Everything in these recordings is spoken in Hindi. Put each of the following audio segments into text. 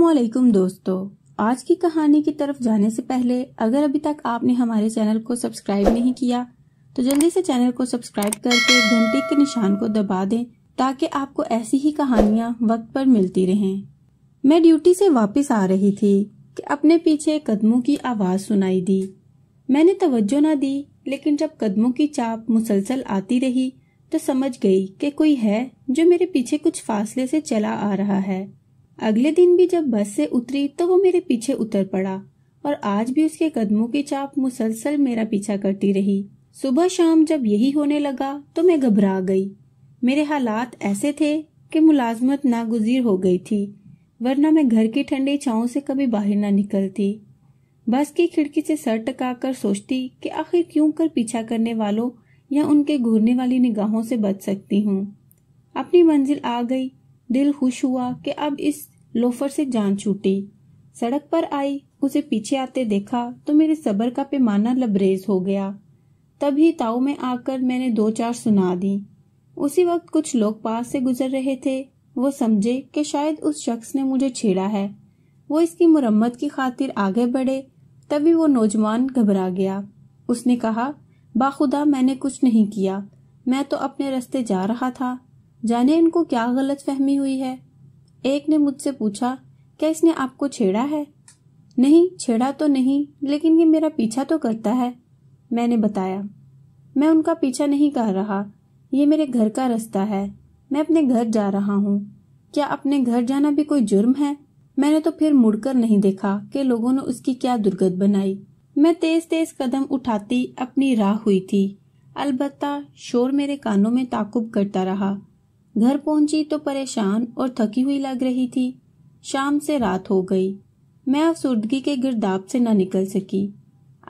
वालेकुम दोस्तों आज की कहानी की तरफ जाने से पहले अगर अभी तक आपने हमारे चैनल को सब्सक्राइब नहीं किया तो जल्दी से चैनल को सब्सक्राइब करके घंटे के निशान को दबा दें ताकि आपको ऐसी ही कहानियाँ वक्त पर मिलती रहें मैं ड्यूटी से वापस आ रही थी कि अपने पीछे कदमों की आवाज़ सुनाई दी मैंने तवज्जो ना दी लेकिन जब कदमों की चाप मुसलसल आती रही तो समझ गई कि कोई है जो मेरे पीछे कुछ फासले से चला आ रहा है अगले दिन भी जब बस से उतरी तो वो मेरे पीछे उतर पड़ा और आज भी उसके कदमों की चाप मुसलसल मेरा पीछा करती रही सुबह शाम जब यही होने लगा तो मैं घबरा गई मेरे हालात ऐसे थे कि मुलाजमत नागुजीर हो गई थी वरना मैं घर की ठंडी छाओ से कभी बाहर ना निकलती बस की खिड़की से सर टकाकर सोचती कि आखिर क्यों कर पीछा करने वालों या उनके घूरने वाली निगाहों से बच सकती हूँ अपनी मंजिल आ गई दिल खुश हुआ कि अब इस लोफर से जान छूटी सड़क पर आई उसे पीछे आते देखा तो मेरे सबर का पैमाना लबरेज हो गया तभी ताऊ में आकर मैंने दो चार सुना दी उसी वक्त कुछ लोग पास से गुजर रहे थे वो समझे कि शायद उस शख्स ने मुझे छेड़ा है वो इसकी मुरम्मत की खातिर आगे बढ़े तभी वो नौजवान घबरा गया उसने कहा बाखुदा मैंने कुछ नहीं किया मैं तो अपने रास्ते जा रहा था जाने इनको क्या गलत फहमी हुई है एक ने मुझसे पूछा क्या इसने आपको छेड़ा है नहीं छेड़ा तो नहीं लेकिन ये मेरा पीछा तो करता है मैंने बताया मैं उनका पीछा नहीं कर रहा ये मेरे घर का रास्ता है मैं अपने घर जा रहा हूँ क्या अपने घर जाना भी कोई जुर्म है मैंने तो फिर मुड़कर नहीं देखा कि लोगों ने उसकी क्या दुर्गत बनाई मैं तेज तेज कदम उठाती अपनी राह हुई थी अलबत्ता शोर मेरे कानों में ताकुब करता रहा घर पहुंची तो परेशान और थकी हुई लग रही थी शाम से रात हो गई मैं अफसुर्दगी के गिरदाब से न निकल सकी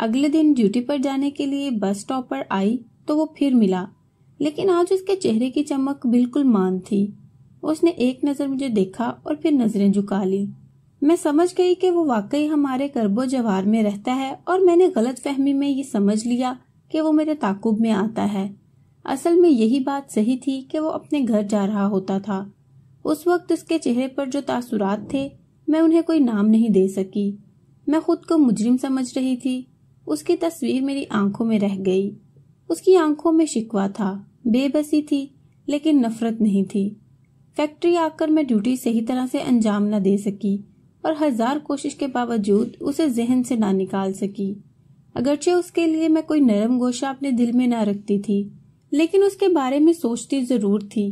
अगले दिन ड्यूटी पर जाने के लिए बस स्टॉप पर आई तो वो फिर मिला लेकिन आज उसके चेहरे की चमक बिल्कुल मान थी उसने एक नज़र मुझे देखा और फिर नज़रें झुका ली मैं समझ गई कि वो वाकई हमारे करबो जवार में रहता है और मैंने गलत फहमी में ये समझ लिया कि वो मेरे ताकुब में आता है असल में यही बात सही थी कि वो अपने घर जा रहा होता था उस वक्त उसके चेहरे पर जो तासुरात थे मैं उन्हें कोई नाम नहीं दे सकी मैं खुद को मुजरिम समझ रही थी उसकी तस्वीर मेरी आंखों में रह गई उसकी आंखों में शिकवा था बेबसी थी लेकिन नफरत नहीं थी फैक्ट्री आकर मैं ड्यूटी सही तरह से अंजाम न दे सकी और हजार कोशिश के बावजूद उसे जहन से ना निकाल सकी अगरचे उसके लिए मैं कोई नरम गोशा अपने दिल में ना रखती थी लेकिन उसके बारे में सोचती जरूर थी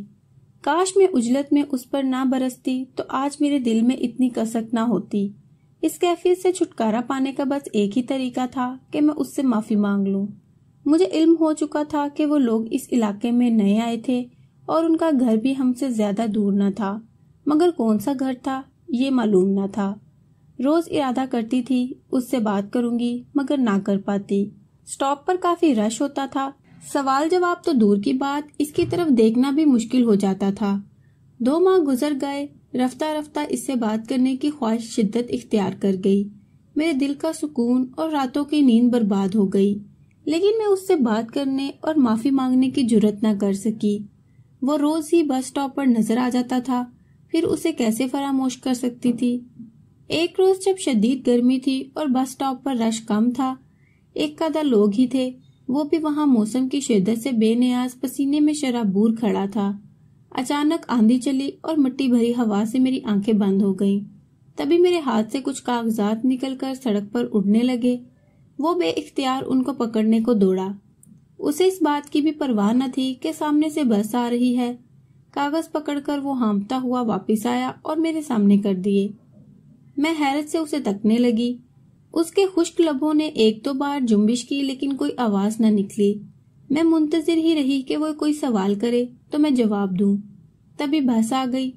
काश मैं उजलत में उस पर ना बरसती तो आज मेरे दिल में इतनी कसक ना होती इस कैफियत से छुटकारा पाने का बस एक ही तरीका था कि मैं उससे माफ़ी मांग लूं। मुझे इल्म हो चुका था कि वो लोग इस इलाके में नए आए थे और उनका घर भी हमसे ज़्यादा दूर न था मगर कौन सा घर था ये मालूम न था रोज़ इरादा करती थी उससे बात करूंगी मगर ना कर पाती स्टॉप पर काफ़ी रश होता था सवाल जवाब तो दूर की बात इसकी तरफ देखना भी मुश्किल हो जाता था दो माह गुजर गए रफ्ता रफ्ता इससे बात करने की ख्वाहिश शिद्दत इख्तियार कर गई मेरे दिल का सुकून और रातों की नींद बर्बाद हो गई लेकिन मैं उससे बात करने और माफ़ी मांगने की जरूरत ना कर सकी वो रोज़ ही बस स्टॉप पर नज़र आ जाता था फिर उसे कैसे फरामोश कर सकती थी एक रोज़ जब शदीद गर्मी थी और बस स्टॉप पर रश कम था एक आधा लोग ही थे वो भी वहां मौसम की शिदत से बेनियाज पसीने में शराबूर खड़ा था अचानक आंधी चली और मिट्टी भरी हवा से मेरी आंखें बंद हो गईं। तभी मेरे हाथ से कुछ कागजात निकलकर सड़क पर उड़ने लगे वो बे इख्तियार उनको पकड़ने को दौड़ा उसे इस बात की भी परवाह न थी कि सामने से बस आ रही है कागज पकड़कर वो हामता हुआ वापस आया और मेरे सामने कर दिए मैं हैरत से उसे तकने लगी उसके खुश्क लबों ने एक दो बार जुम्बिश की लेकिन कोई आवाज न निकली मैं मुंतजर ही रही कि वो कोई सवाल करे तो मैं जवाब दूं। तभी बस आ गई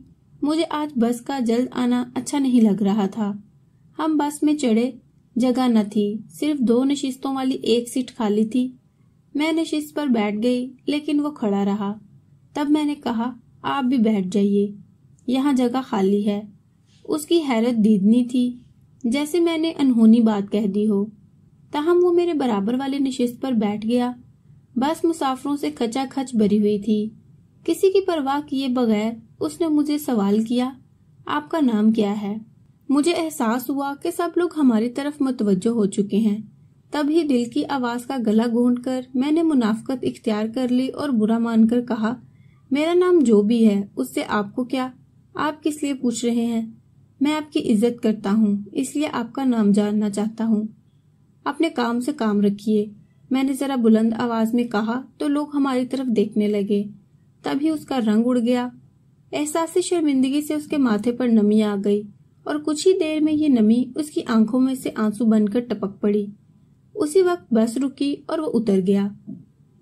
मुझे आज बस का जल्द आना अच्छा नहीं लग रहा था हम बस में चढ़े जगह न थी सिर्फ दो नशिस्तों वाली एक सीट खाली थी मैं नशिस्त पर बैठ गई लेकिन वो खड़ा रहा तब मैंने कहा आप भी बैठ जाइए यहाँ जगह खाली है उसकी हैरत दीदनी थी जैसे मैंने अनहोनी बात कह दी हो तहम वो मेरे बराबर वाले नशिस्त पर बैठ गया बस मुसाफरों से खचा खच भरी हुई थी किसी की परवाह किए बगैर उसने मुझे सवाल किया आपका नाम क्या है मुझे एहसास हुआ कि सब लोग हमारी तरफ मुतवजो हो चुके हैं तभी दिल की आवाज का गला घूंढ कर मैंने मुनाफ्त इख्तियार कर ली और बुरा मानकर कहा मेरा नाम जो भी है उससे आपको क्या आप किस लिए पूछ रहे हैं मैं आपकी इज्जत करता हूँ इसलिए आपका नाम जानना चाहता हूँ अपने काम से काम रखिए मैंने जरा बुलंद आवाज में कहा तो लोग हमारी तरफ देखने लगे तभी उसका रंग उड़ गया एहसास शर्मिंदगी से उसके माथे पर नमी आ गई और कुछ ही देर में ये नमी उसकी आंखों में से आंसू बनकर टपक पड़ी उसी वक्त बस रुकी और वो उतर गया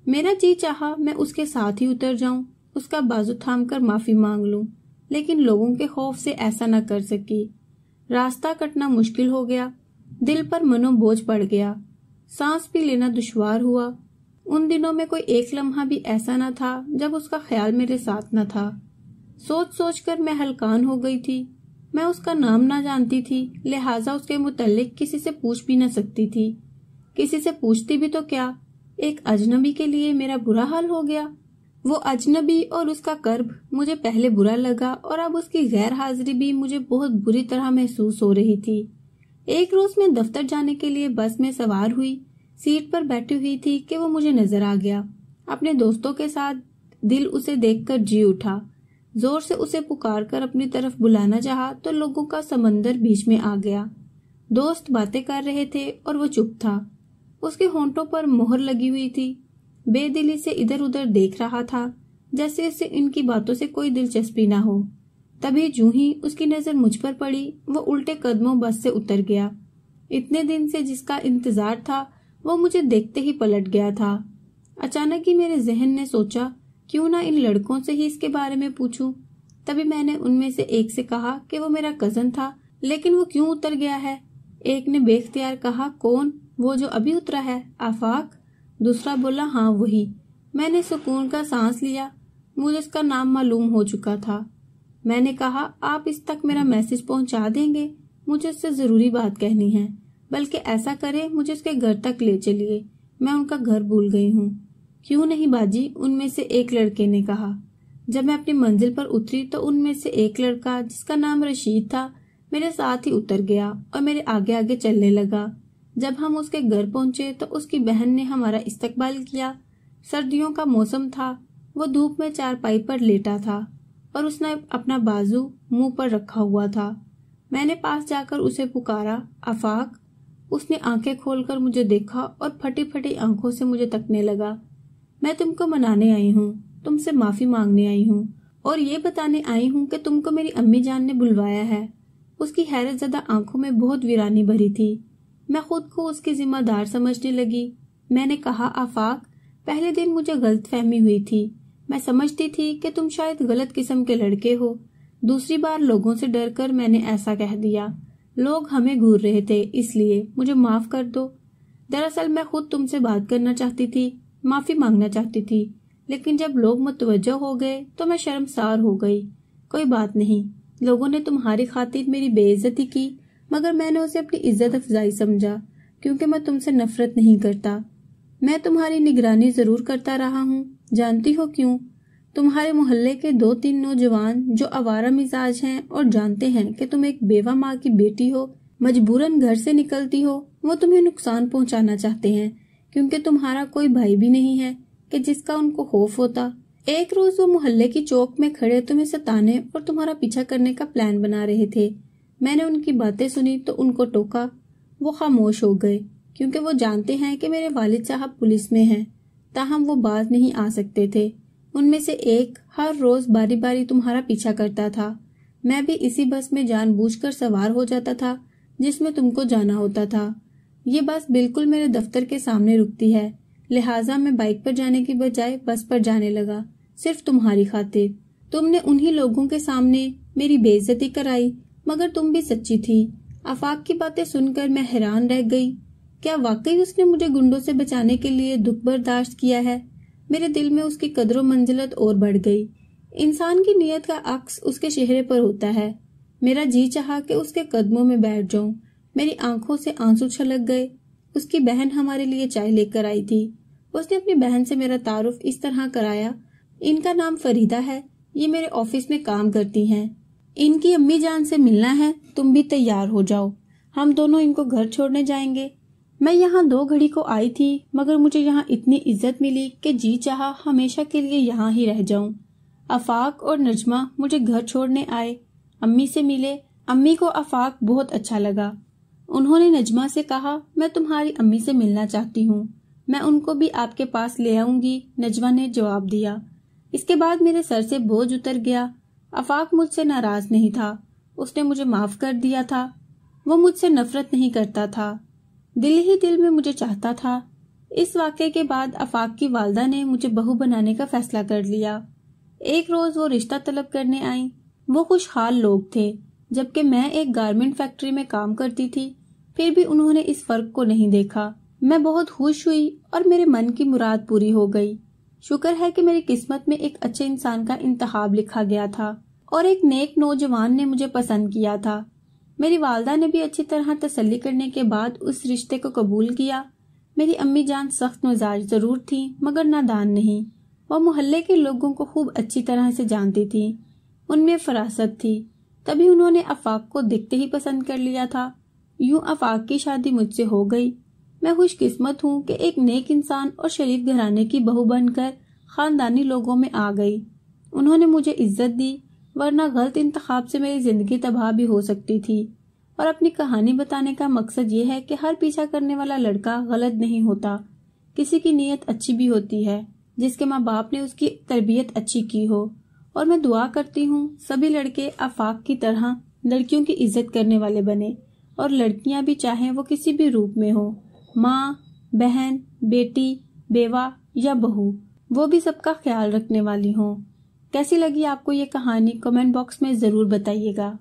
मेरा जी चाहा मैं उसके साथ ही उतर जाऊं उसका बाजू थाम कर माफी मांग लूं लेकिन लोगों के खौफ से ऐसा न कर सकी रास्ता कटना मुश्किल हो गया दिल पर मनोबोझ पड़ गया सांस भी लेना दुश्वार हुआ उन दिनों में कोई एक लम्हा भी ऐसा न था जब उसका ख्याल मेरे साथ न था सोच सोच कर मैं हलकान हो गई थी मैं उसका नाम ना जानती थी लिहाजा उसके मुतलिक किसी से पूछ भी न सकती थी किसी से पूछती भी तो क्या एक अजनबी के लिए मेरा बुरा हाल हो गया वो अजनबी और उसका कर्ब मुझे पहले बुरा लगा और अब उसकी गैर हाजिरी भी मुझे बहुत बुरी तरह महसूस हो रही थी एक रोज मैं दफ्तर जाने के लिए बस में सवार हुई सीट पर बैठी हुई थी कि वो मुझे नजर आ गया अपने दोस्तों के साथ दिल उसे देखकर जी उठा जोर से उसे पुकार कर अपनी तरफ बुलाना चाहा तो लोगों का समंदर बीच में आ गया दोस्त बातें कर रहे थे और वो चुप था उसके होंठों पर मोहर लगी हुई थी बेदिली से इधर उधर देख रहा था जैसे उसे इनकी बातों से कोई दिलचस्पी ना हो तभी जू ही उसकी नजर मुझ पर पड़ी वो उल्टे कदमों बस से उतर गया इतने दिन से जिसका इंतजार था वो मुझे देखते ही पलट गया था अचानक ही मेरे जहन ने सोचा क्यों ना इन लड़कों से ही इसके बारे में पूछूं तभी मैंने उनमें से एक से कहा कि वो मेरा कजन था लेकिन वो क्यों उतर गया है एक ने बेख्तियार कहा कौन वो जो अभी उतरा है आफाक दूसरा बोला हाँ वही मैंने सुकून का सांस लिया मुझे इसका नाम मालूम हो चुका था मैंने कहा आप इस तक मेरा मैसेज पहुंचा देंगे मुझे इससे ज़रूरी बात कहनी है बल्कि ऐसा करें मुझे उसके घर तक ले चलिए मैं उनका घर भूल गई हूँ क्यों नहीं बाजी उनमें से एक लड़के ने कहा जब मैं अपनी मंजिल पर उतरी तो उनमें से एक लड़का जिसका नाम रशीद था मेरे साथ ही उतर गया और मेरे आगे आगे चलने लगा जब हम उसके घर पहुंचे तो उसकी बहन ने हमारा इस्तकबाल किया सर्दियों का मौसम था वो धूप में चार पाई पर लेटा था और उसने अपना बाजू मुंह पर रखा हुआ था मैंने पास जाकर उसे पुकारा आफाक उसने आंखें खोलकर मुझे देखा और फटी फटी आंखों से मुझे तकने लगा मैं तुमको मनाने आई हूँ तुमसे माफी मांगने आई हूँ और ये बताने आई हूँ कि तुमको मेरी अम्मी जान ने बुलवाया है उसकी हैरत ज्यादा आंखों में बहुत वीरानी भरी थी मैं खुद को उसकी जिम्मेदार समझने लगी मैंने कहा आफाक पहले दिन मुझे गलत फहमी हुई थी मैं समझती थी कि तुम शायद गलत किस्म के लड़के हो दूसरी बार लोगों से डर कर मैंने ऐसा कह दिया लोग हमें घूर रहे थे इसलिए मुझे माफ कर दो दरअसल मैं खुद तुमसे बात करना चाहती थी माफी मांगना चाहती थी लेकिन जब लोग मुतवजह हो गए तो मैं शर्मसार हो गई कोई बात नहीं लोगों ने तुम्हारी खातिर मेरी बेइज्जती की मगर मैंने उसे अपनी इज्जत अफजाई समझा क्योंकि मैं तुमसे नफरत नहीं करता मैं तुम्हारी निगरानी जरूर करता रहा हूँ जानती हो क्यों तुम्हारे मोहल्ले के दो तीन नौजवान जो आवारा मिजाज हैं और जानते हैं कि तुम एक बेवा माँ की बेटी हो मजबूरन घर से निकलती हो वो तुम्हें नुकसान पहुंचाना चाहते हैं क्योंकि तुम्हारा कोई भाई भी नहीं है कि जिसका उनको खौफ होता एक रोज वो मोहल्ले की चौक में खड़े तुम्हें सताने और तुम्हारा पीछा करने का प्लान बना रहे थे मैंने उनकी बातें सुनी तो उनको टोका वो खामोश हो गए क्योंकि वो जानते हैं कि मेरे वालिद साहब पुलिस में हैं ताहम वो बाज नहीं आ सकते थे उनमें से एक हर रोज बारी बारी तुम्हारा पीछा करता था मैं भी इसी बस में जानबूझकर सवार हो जाता था जिसमें तुमको जाना होता था ये बस बिल्कुल मेरे दफ्तर के सामने रुकती है लिहाजा मैं बाइक पर जाने की बजाय बस पर जाने लगा सिर्फ तुम्हारी खातिर तुमने उन्ही लोगों के सामने मेरी बेइज्जती कराई मगर तुम भी सच्ची थी आफाक की बातें सुनकर मैं हैरान रह गई क्या वाकई उसने मुझे गुंडों से बचाने के लिए दुख बर्दाश्त किया है मेरे दिल में उसकी कदरों मंजिलत और बढ़ गई इंसान की नीयत का अक्स उसके चेहरे पर होता है मेरा जी चाहा कि उसके कदमों में बैठ जाऊं मेरी आंखों से आंसू छलक गए उसकी बहन हमारे लिए चाय लेकर आई थी उसने अपनी बहन से मेरा तारुफ इस तरह कराया इनका नाम फरीदा है ये मेरे ऑफिस में काम करती हैं इनकी अम्मी जान से मिलना है तुम भी तैयार हो जाओ हम दोनों इनको घर छोड़ने जाएंगे मैं यहाँ दो घड़ी को आई थी मगर मुझे यहाँ इतनी इज्जत मिली कि जी चाह हमेशा के लिए यहाँ ही रह जाऊं अफाक और नजमा मुझे घर छोड़ने आए अम्मी से मिले अम्मी को अफाक बहुत अच्छा लगा उन्होंने नजमा से कहा मैं तुम्हारी अम्मी से मिलना चाहती हूँ मैं उनको भी आपके पास ले आऊंगी नजमा ने जवाब दिया इसके बाद मेरे सर से बोझ उतर गया अफाक मुझसे नाराज नहीं था उसने मुझे माफ कर दिया था वो मुझसे नफरत नहीं करता था दिल ही दिल में मुझे चाहता था इस वाक्य के बाद अफाक की वालदा ने मुझे बहू बनाने का फैसला कर लिया एक रोज वो रिश्ता तलब करने आई वो खुशहाल लोग थे जबकि मैं एक गारमेंट फैक्ट्री में काम करती थी फिर भी उन्होंने इस फर्क को नहीं देखा मैं बहुत खुश हुई और मेरे मन की मुराद पूरी हो गई शुक्र है कि मेरी किस्मत में एक अच्छे इंसान का इंतहाब लिखा गया था और एक नेक नौजवान ने मुझे पसंद किया था मेरी वालदा ने भी अच्छी तरह तसल्ली करने के बाद उस रिश्ते को कबूल किया मेरी अम्मी जान सख्त मिजाज ज़रूर थी मगर नादान नहीं वह मोहल्ले के लोगों को खूब अच्छी तरह से जानती थी उनमें फरासत थी तभी उन्होंने अफाक को देखते ही पसंद कर लिया था यूं अफाक की शादी मुझसे हो गई मैं खुशकिस्मत हूँ कि एक नेक इंसान और शरीफ घराने की बहू बनकर खानदानी लोगों में आ गई उन्होंने मुझे इज्जत दी वरना गलत इंतखाब से मेरी जिंदगी तबाह भी हो सकती थी और अपनी कहानी बताने का मकसद ये है कि हर पीछा करने वाला लड़का गलत नहीं होता किसी की नीयत अच्छी भी होती है जिसके माँ बाप ने उसकी तरबियत अच्छी की हो और मैं दुआ करती हूँ सभी लड़के आफाक की तरह लड़कियों की इज्जत करने वाले बने और लड़कियां भी चाहे वो किसी भी रूप में हो माँ बहन बेटी बेवा या बहू वो भी सबका ख्याल रखने वाली हूँ कैसी लगी आपको ये कहानी कमेंट बॉक्स में ज़रूर बताइएगा